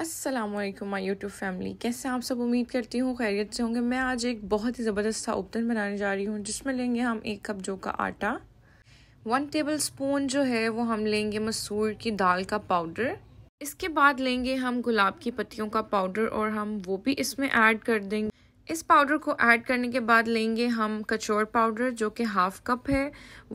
Aslam my YouTube family कैसे आप सब उम्मीद करती हूँ खैरियत से होंगे मैं आज एक बहुत ही ज़बरदस्त उबतन बनाने जा रही हूँ जिसमें लेंगे हम एक कप जो का आटा वन टेबल स्पून जो है वो हम लेंगे मसूर की दाल का पाउडर इसके बाद लेंगे हम गुलाब की पत्तियों का पाउडर और हम वो भी इसमें ऐड कर देंगे इस पाउडर को ऐड करने के बाद लेंगे हम कचौर पाउडर जो कि हाफ कप है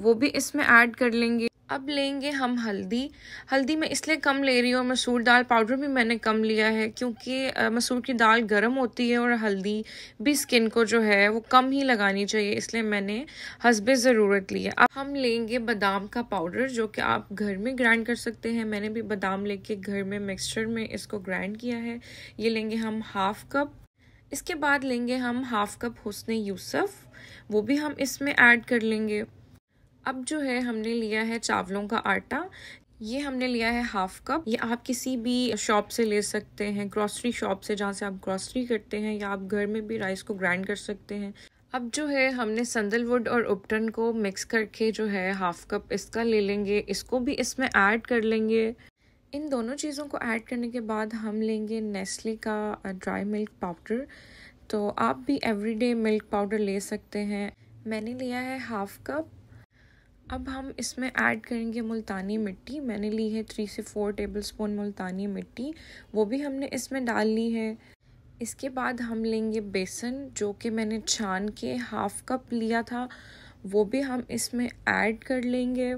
वो भी इसमें ऐड कर लेंगे अब लेंगे हम हल्दी हल्दी मैं इसलिए कम ले रही हूँ मसूर दाल पाउडर भी मैंने कम लिया है क्योंकि मसूर की दाल गर्म होती है और हल्दी भी स्किन को जो है वो कम ही लगानी चाहिए इसलिए मैंने हसब ज़रूरत लिया अब हम लेंगे बादाम का पाउडर जो कि आप घर में ग्राइंड कर सकते हैं मैंने भी बादाम लेके घर में मिक्सचर में इसको ग्राइंड किया है ये लेंगे हम हाफ़ कप इसके बाद लेंगे हम हाफ़ कप हुसन यूसफ वो भी हम इसमें ऐड कर लेंगे अब जो है हमने लिया है चावलों का आटा ये हमने लिया है हाफ कप ये आप किसी भी शॉप से ले सकते हैं ग्रॉसरी शॉप से जहाँ से आप ग्रॉसरी करते हैं या आप घर में भी राइस को ग्राइंड कर सकते हैं अब जो है हमने संदलवुड और उपटन को मिक्स करके जो है हाफ कप इसका ले लेंगे इसको भी इसमें ऐड कर लेंगे इन दोनों चीज़ों को ऐड करने के बाद हम लेंगे नेस्ले का ड्राई मिल्क पाउडर तो आप भी एवरीडे मिल्क पाउडर ले सकते हैं मैंने लिया है हाफ कप अब हम इसमें ऐड करेंगे मुल्तानी मिट्टी मैंने ली है थ्री से फोर टेबल स्पून मुल्तानी मिट्टी वो भी हमने इसमें डाल ली है इसके बाद हम लेंगे बेसन जो कि मैंने छान के हाफ कप लिया था वो भी हम इसमें ऐड कर लेंगे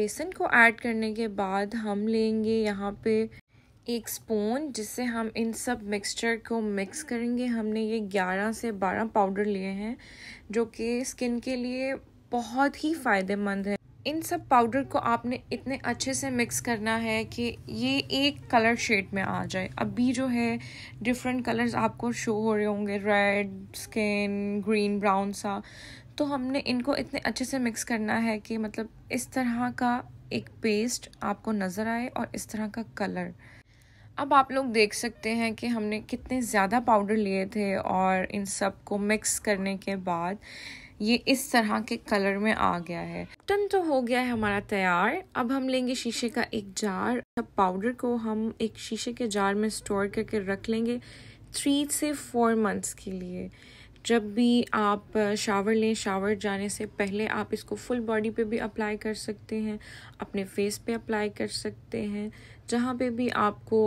बेसन को ऐड करने के बाद हम लेंगे यहाँ पे एक स्पून जिससे हम इन सब मिक्सचर को मिक्स करेंगे हमने ये 11 से 12 पाउडर लिए हैं जो कि स्किन के लिए बहुत ही फ़ायदेमंद है इन सब पाउडर को आपने इतने अच्छे से मिक्स करना है कि ये एक कलर शेड में आ जाए अभी जो है डिफरेंट कलर्स आपको शो हो रहे होंगे रेड स्किन ग्रीन ब्राउन सा तो हमने इनको इतने अच्छे से मिक्स करना है कि मतलब इस तरह का एक पेस्ट आपको नज़र आए और इस तरह का कलर अब आप लोग देख सकते हैं कि हमने कितने ज़्यादा पाउडर लिए थे और इन सब को मिक्स करने के बाद ये इस तरह के कलर में आ गया है टन तो हो गया है हमारा तैयार अब हम लेंगे शीशे का एक जार अब पाउडर को हम एक शीशे के जार में स्टोर करके रख लेंगे थ्री से फोर मंथ्स के लिए जब भी आप शावर लें शावर जाने से पहले आप इसको फुल बॉडी पे भी अप्लाई कर सकते हैं अपने फेस पे अप्लाई कर सकते हैं जहाँ पे भी आपको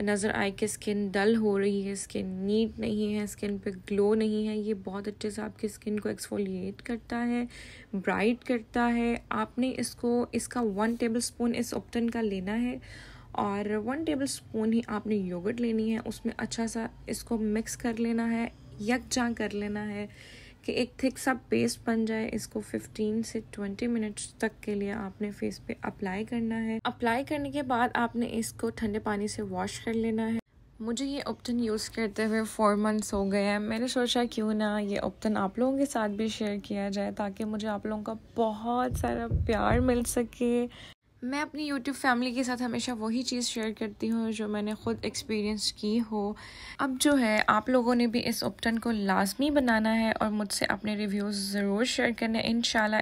नज़र आए कि स्किन डल हो रही है स्किन नीट नहीं है स्किन पे ग्लो नहीं है ये बहुत अच्छे से आपकी स्किन को एक्सफोलिएट करता है ब्राइट करता है आपने इसको इसका वन टेबल स्पून इस ऑप्टन का लेना है और वन टेबल स्पून ही आपने योगर्ट लेनी है उसमें अच्छा सा इसको मिक्स कर लेना है यकजा कर लेना है कि एक थिक सा पेस्ट बन जाए इसको 15 से 20 मिनट्स तक के लिए आपने फेस पे अप्लाई करना है अप्लाई करने के बाद आपने इसको ठंडे पानी से वॉश कर लेना है मुझे ये ऑप्टन यूज़ करते हुए फोर मंथ्स हो गए हैं मैंने सोचा क्यों ना ये ऑप्टन आप लोगों के साथ भी शेयर किया जाए ताकि मुझे आप लोगों का बहुत सारा प्यार मिल सके मैं अपनी यूट्यूब फैमिली के साथ हमेशा वही चीज़ शेयर करती हूँ जो मैंने ख़ुद एक्सपीरियंस की हो अब जो है आप लोगों ने भी इस उपटन को लाजमी बनाना है और मुझसे अपने रिव्यूज़ ज़रूर शेयर करने इन शाला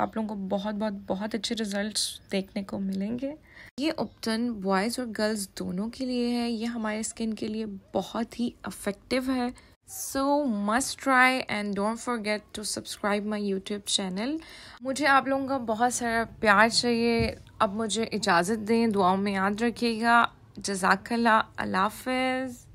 आप लोगों को बहुत बहुत बहुत अच्छे रिज़ल्ट देखने को मिलेंगे ये उपटन बॉयज़ और गर्ल्स दोनों के लिए है ये हमारे स्किन के लिए बहुत ही अफेक्टिव है so must try and don't forget to subscribe my YouTube channel मुझे आप लोगों का बहुत सारा प्यार चाहिए अब मुझे इजाज़त दें दुआओं में याद रखिएगा जजाकला अल्लाह हाफिज़